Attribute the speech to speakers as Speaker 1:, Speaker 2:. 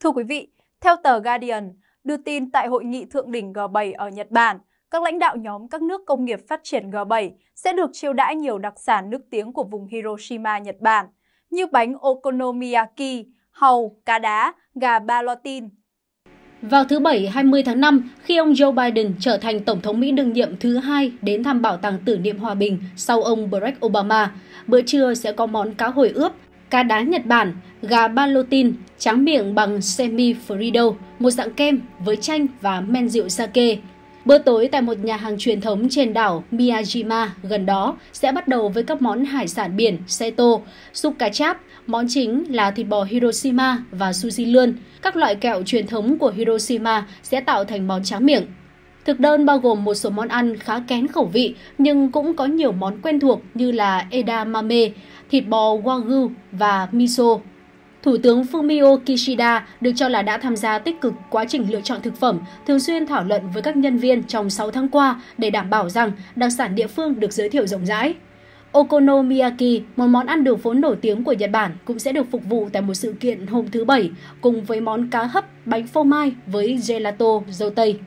Speaker 1: Thưa quý vị, theo tờ Guardian, đưa tin tại hội nghị thượng đỉnh G7 ở Nhật Bản, các lãnh đạo nhóm các nước công nghiệp phát triển G7 sẽ được chiêu đãi nhiều đặc sản nước tiếng của vùng Hiroshima, Nhật Bản, như bánh okonomiyaki, hàu, cá đá, gà balotin.
Speaker 2: Vào thứ Bảy 20 tháng 5, khi ông Joe Biden trở thành Tổng thống Mỹ đương nhiệm thứ hai đến thăm Bảo tàng Tử niệm Hòa bình sau ông Barack Obama, bữa trưa sẽ có món cá hồi ướp, cá đá Nhật Bản, gà balotin, tráng miệng bằng semi-frido, một dạng kem với chanh và men rượu sake. Bữa tối tại một nhà hàng truyền thống trên đảo Miyajima gần đó sẽ bắt đầu với các món hải sản biển Seto, súp cá cháp, món chính là thịt bò Hiroshima và sushi lươn. Các loại kẹo truyền thống của Hiroshima sẽ tạo thành món tráng miệng. Thực đơn bao gồm một số món ăn khá kén khẩu vị nhưng cũng có nhiều món quen thuộc như là edamame, thịt bò wagyu và miso. Thủ tướng Fumio Kishida được cho là đã tham gia tích cực quá trình lựa chọn thực phẩm, thường xuyên thảo luận với các nhân viên trong 6 tháng qua để đảm bảo rằng đặc sản địa phương được giới thiệu rộng rãi. Okonomiyaki, một món ăn đường phố nổi tiếng của Nhật Bản, cũng sẽ được phục vụ tại một sự kiện hôm thứ Bảy cùng với món cá hấp, bánh phô mai với gelato dâu tây.